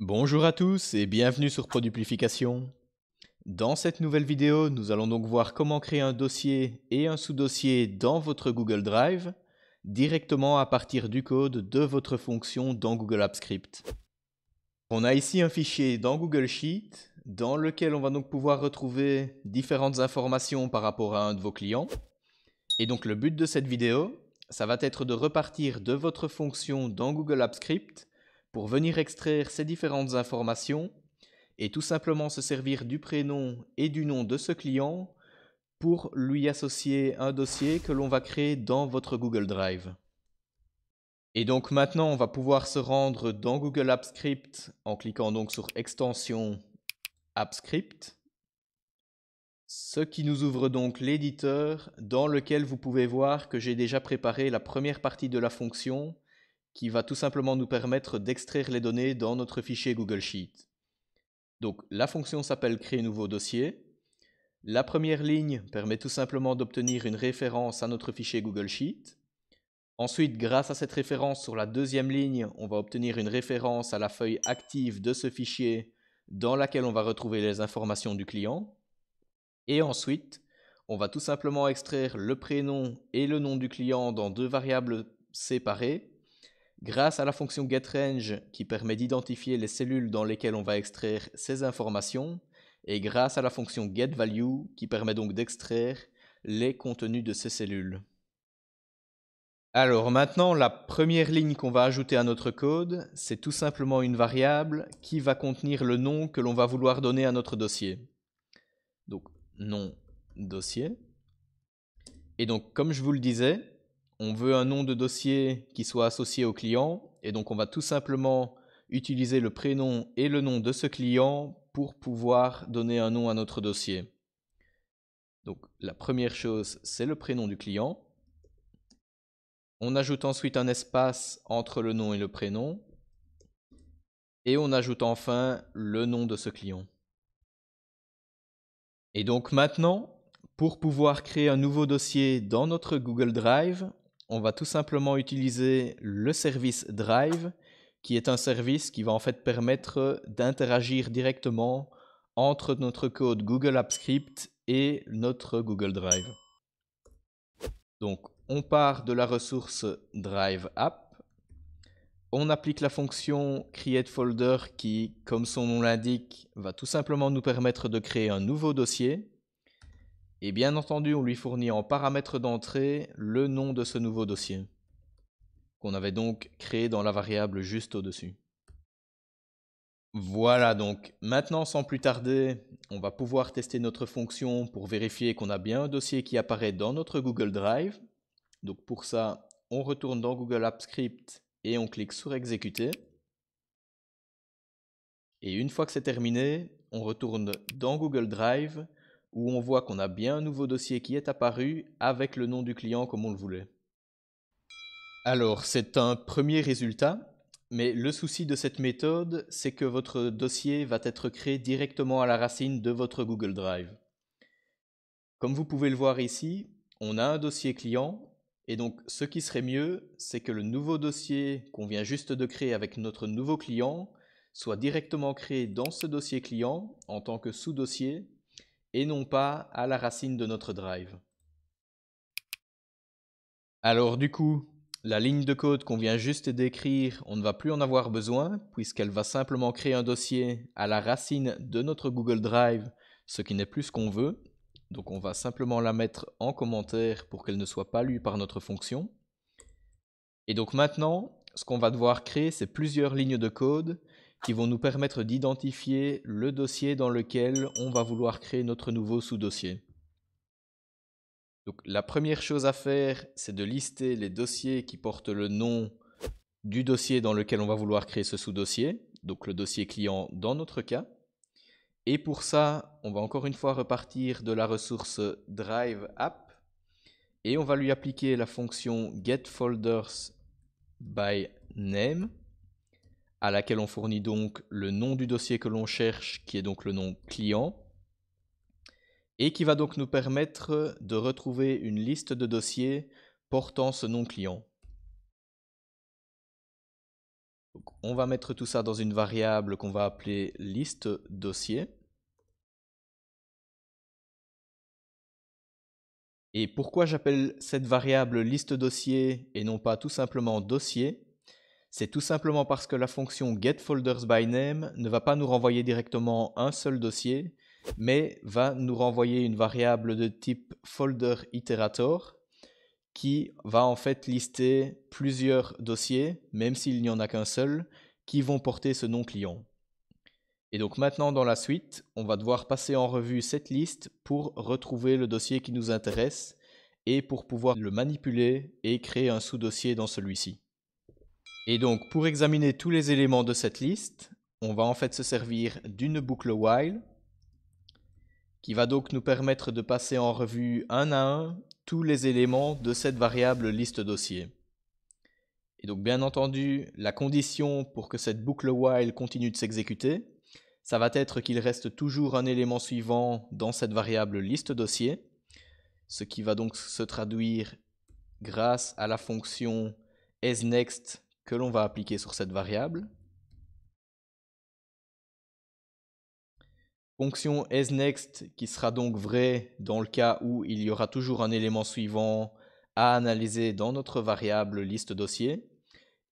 Bonjour à tous et bienvenue sur Produplification. Dans cette nouvelle vidéo, nous allons donc voir comment créer un dossier et un sous-dossier dans votre Google Drive directement à partir du code de votre fonction dans Google Apps Script. On a ici un fichier dans Google Sheet dans lequel on va donc pouvoir retrouver différentes informations par rapport à un de vos clients. Et donc le but de cette vidéo, ça va être de repartir de votre fonction dans Google Apps Script pour venir extraire ces différentes informations et tout simplement se servir du prénom et du nom de ce client pour lui associer un dossier que l'on va créer dans votre Google Drive. Et donc maintenant, on va pouvoir se rendre dans Google Apps Script en cliquant donc sur Extension Apps Script, ce qui nous ouvre donc l'éditeur dans lequel vous pouvez voir que j'ai déjà préparé la première partie de la fonction qui va tout simplement nous permettre d'extraire les données dans notre fichier Google Sheet. Donc la fonction s'appelle créer nouveau dossier. La première ligne permet tout simplement d'obtenir une référence à notre fichier Google Sheet. Ensuite, grâce à cette référence sur la deuxième ligne, on va obtenir une référence à la feuille active de ce fichier dans laquelle on va retrouver les informations du client. Et ensuite, on va tout simplement extraire le prénom et le nom du client dans deux variables séparées Grâce à la fonction getRange qui permet d'identifier les cellules dans lesquelles on va extraire ces informations, et grâce à la fonction getValue qui permet donc d'extraire les contenus de ces cellules. Alors maintenant, la première ligne qu'on va ajouter à notre code, c'est tout simplement une variable qui va contenir le nom que l'on va vouloir donner à notre dossier. Donc nom dossier. Et donc comme je vous le disais, on veut un nom de dossier qui soit associé au client, et donc on va tout simplement utiliser le prénom et le nom de ce client pour pouvoir donner un nom à notre dossier. Donc la première chose, c'est le prénom du client. On ajoute ensuite un espace entre le nom et le prénom. Et on ajoute enfin le nom de ce client. Et donc maintenant, pour pouvoir créer un nouveau dossier dans notre Google Drive, on va tout simplement utiliser le service Drive, qui est un service qui va en fait permettre d'interagir directement entre notre code Google Apps Script et notre Google Drive. Donc, on part de la ressource Drive App. On applique la fonction Create Folder qui, comme son nom l'indique, va tout simplement nous permettre de créer un nouveau dossier. Et bien entendu, on lui fournit en paramètre d'entrée le nom de ce nouveau dossier, qu'on avait donc créé dans la variable juste au-dessus. Voilà donc, maintenant sans plus tarder, on va pouvoir tester notre fonction pour vérifier qu'on a bien un dossier qui apparaît dans notre Google Drive. Donc pour ça, on retourne dans Google Apps Script et on clique sur Exécuter. Et une fois que c'est terminé, on retourne dans Google Drive où on voit qu'on a bien un nouveau dossier qui est apparu avec le nom du client comme on le voulait. Alors, c'est un premier résultat, mais le souci de cette méthode, c'est que votre dossier va être créé directement à la racine de votre Google Drive. Comme vous pouvez le voir ici, on a un dossier client, et donc ce qui serait mieux, c'est que le nouveau dossier qu'on vient juste de créer avec notre nouveau client soit directement créé dans ce dossier client en tant que sous-dossier et non pas à la racine de notre drive. Alors du coup, la ligne de code qu'on vient juste d'écrire, on ne va plus en avoir besoin puisqu'elle va simplement créer un dossier à la racine de notre Google Drive, ce qui n'est plus ce qu'on veut. Donc on va simplement la mettre en commentaire pour qu'elle ne soit pas lue par notre fonction. Et donc maintenant, ce qu'on va devoir créer, c'est plusieurs lignes de code qui vont nous permettre d'identifier le dossier dans lequel on va vouloir créer notre nouveau sous-dossier. Donc la première chose à faire, c'est de lister les dossiers qui portent le nom du dossier dans lequel on va vouloir créer ce sous-dossier, donc le dossier client dans notre cas. Et pour ça, on va encore une fois repartir de la ressource Drive et on va lui appliquer la fonction GetFoldersByName à laquelle on fournit donc le nom du dossier que l'on cherche, qui est donc le nom client, et qui va donc nous permettre de retrouver une liste de dossiers portant ce nom client. on va mettre tout ça dans une variable qu'on va appeler liste dossier. Et pourquoi j'appelle cette variable liste dossier et non pas tout simplement dossier c'est tout simplement parce que la fonction getFoldersByName ne va pas nous renvoyer directement un seul dossier, mais va nous renvoyer une variable de type folderIterator qui va en fait lister plusieurs dossiers, même s'il n'y en a qu'un seul, qui vont porter ce nom client. Et donc maintenant dans la suite, on va devoir passer en revue cette liste pour retrouver le dossier qui nous intéresse et pour pouvoir le manipuler et créer un sous-dossier dans celui-ci. Et donc, pour examiner tous les éléments de cette liste, on va en fait se servir d'une boucle while qui va donc nous permettre de passer en revue un à un tous les éléments de cette variable liste dossier. Et donc bien entendu, la condition pour que cette boucle while continue de s'exécuter, ça va être qu'il reste toujours un élément suivant dans cette variable liste dossier, ce qui va donc se traduire grâce à la fonction isNext que l'on va appliquer sur cette variable. Fonction isNext qui sera donc vraie dans le cas où il y aura toujours un élément suivant à analyser dans notre variable liste dossier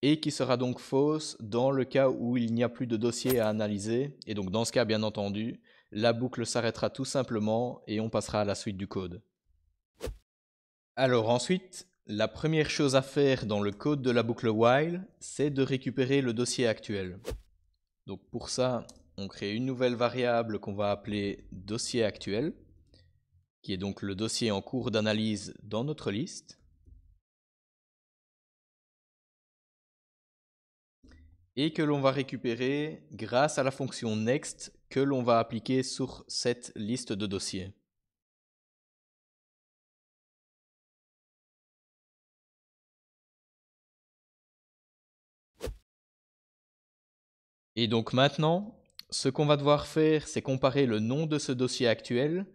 et qui sera donc fausse dans le cas où il n'y a plus de dossier à analyser. Et donc dans ce cas, bien entendu, la boucle s'arrêtera tout simplement et on passera à la suite du code. Alors ensuite, la première chose à faire dans le code de la boucle while, c'est de récupérer le dossier actuel. Donc pour ça, on crée une nouvelle variable qu'on va appeler dossier actuel, qui est donc le dossier en cours d'analyse dans notre liste. Et que l'on va récupérer grâce à la fonction next que l'on va appliquer sur cette liste de dossiers. Et donc maintenant, ce qu'on va devoir faire, c'est comparer le nom de ce dossier actuel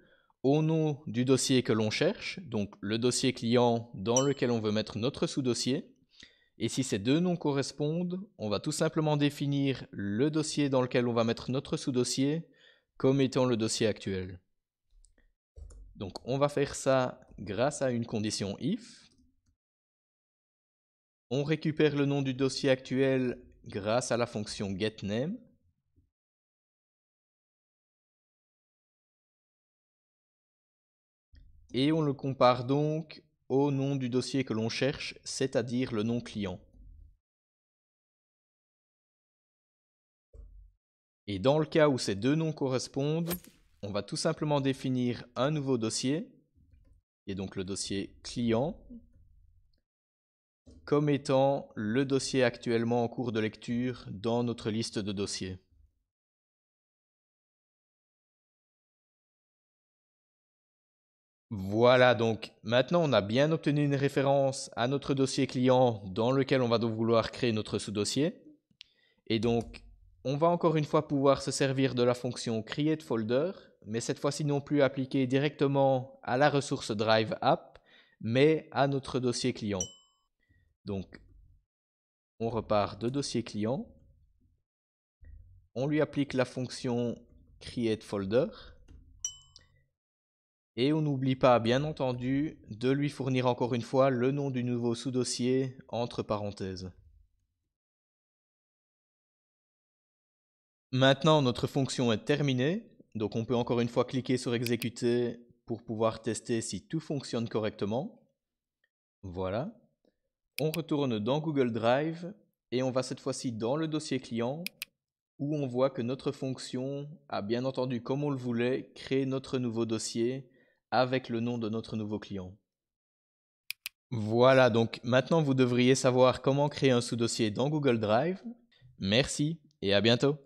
au nom du dossier que l'on cherche, donc le dossier client dans lequel on veut mettre notre sous-dossier. Et si ces deux noms correspondent, on va tout simplement définir le dossier dans lequel on va mettre notre sous-dossier comme étant le dossier actuel. Donc on va faire ça grâce à une condition if. On récupère le nom du dossier actuel grâce à la fonction getName et on le compare donc au nom du dossier que l'on cherche, c'est-à-dire le nom client. Et dans le cas où ces deux noms correspondent, on va tout simplement définir un nouveau dossier, et donc le dossier client, comme étant le dossier actuellement en cours de lecture dans notre liste de dossiers. Voilà, donc maintenant on a bien obtenu une référence à notre dossier client dans lequel on va vouloir créer notre sous-dossier. Et donc on va encore une fois pouvoir se servir de la fonction create folder, mais cette fois-ci non plus appliquée directement à la ressource Drive App, mais à notre dossier client. Donc, on repart de dossier client. On lui applique la fonction create folder. Et on n'oublie pas, bien entendu, de lui fournir encore une fois le nom du nouveau sous-dossier entre parenthèses. Maintenant, notre fonction est terminée. Donc on peut encore une fois cliquer sur exécuter pour pouvoir tester si tout fonctionne correctement. Voilà. On retourne dans Google Drive et on va cette fois-ci dans le dossier client où on voit que notre fonction a bien entendu, comme on le voulait, créé notre nouveau dossier avec le nom de notre nouveau client. Voilà, donc maintenant vous devriez savoir comment créer un sous-dossier dans Google Drive. Merci et à bientôt.